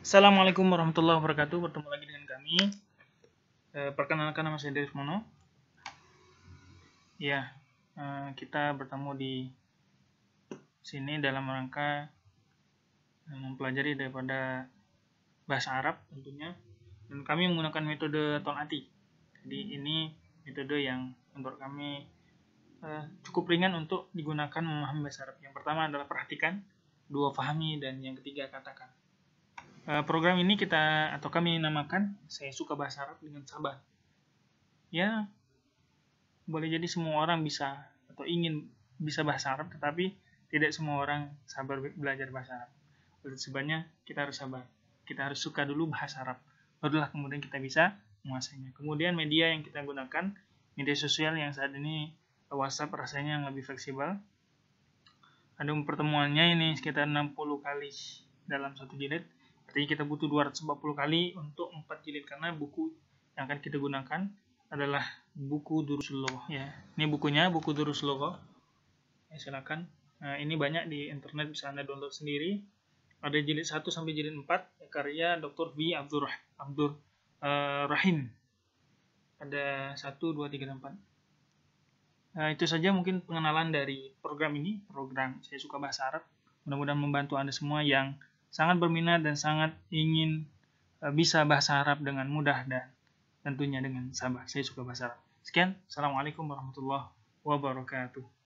Assalamualaikum warahmatullahi wabarakatuh. Bertemu lagi dengan kami. E, perkenalkan nama saya Deris Mono. Ya, e, kita bertemu di sini dalam rangka mempelajari daripada bahasa Arab tentunya. Dan kami menggunakan metode tonati. Jadi ini metode yang menurut kami e, cukup ringan untuk digunakan memahami bahasa Arab. Yang pertama adalah perhatikan, dua fahami, dan yang ketiga katakan Eh, program ini kita atau kami namakan saya suka bahasa Arab dengan sabar. Ya, boleh jadi semua orang bisa atau ingin bisa bahasa Arab, tetapi tidak semua orang sabar belajar bahasa Arab. Oleh sebabnya kita harus sabar, kita harus suka dulu bahasa Arab, barulah kemudian kita bisa menguasainya. Kemudian media yang kita gunakan, media sosial yang saat ini eh, WhatsApp rasanya yang lebih fleksibel. Ada pertemuannya ini sekitar 60 kali dalam satu jilid Artinya kita butuh 240 kali untuk 4 jilid karena buku yang akan kita gunakan adalah buku Duruslogo ya. Ini bukunya, buku Duruslogo. Ya, silakan. Nah, ini banyak di internet bisa Anda download sendiri. Ada jilid 1 sampai jilid 4 ya, karya Dr. V Abdur, Abdur uh, Rahim. Ada 1 2 3 4. Nah, itu saja mungkin pengenalan dari program ini, program saya suka bahasa Arab. Mudah-mudahan membantu Anda semua yang sangat berminat dan sangat ingin e, bisa bahasa Arab dengan mudah dan tentunya dengan sabar. Saya suka bahasa Arab. Sekian, Assalamualaikum warahmatullahi wabarakatuh.